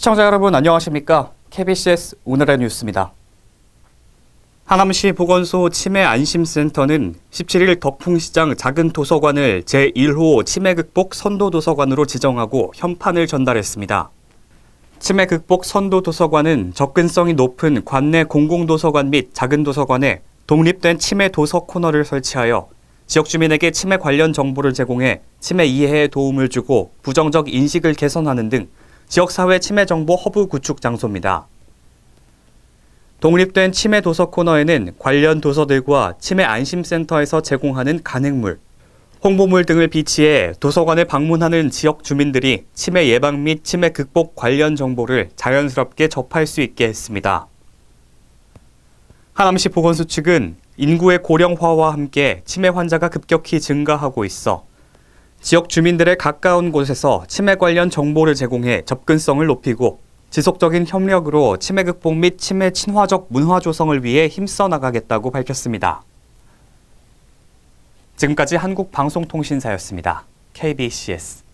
시청자 여러분 안녕하십니까? KBCS 오늘의 뉴스입니다. 하남시 보건소 치매 안심센터는 17일 덕풍시장 작은 도서관을 제1호 치매 극복 선도 도서관으로 지정하고 현판을 전달했습니다. 치매 극복 선도 도서관은 접근성이 높은 관내 공공 도서관 및 작은 도서관에 독립된 치매 도서 코너를 설치하여 지역 주민에게 치매 관련 정보를 제공해 치매 이해에 도움을 주고 부정적 인식을 개선하는 등 지역사회 치매 정보 허브 구축 장소입니다. 독립된 치매 도서 코너에는 관련 도서들과 치매 안심센터에서 제공하는 간행물, 홍보물 등을 비치해 도서관에 방문하는 지역 주민들이 치매 예방 및 치매 극복 관련 정보를 자연스럽게 접할 수 있게 했습니다. 하남시 보건소 측은 인구의 고령화와 함께 치매 환자가 급격히 증가하고 있어 지역 주민들의 가까운 곳에서 치매 관련 정보를 제공해 접근성을 높이고 지속적인 협력으로 치매 극복 및 치매 친화적 문화 조성을 위해 힘써 나가겠다고 밝혔습니다. 지금까지 한국방송통신사였습니다. KBCS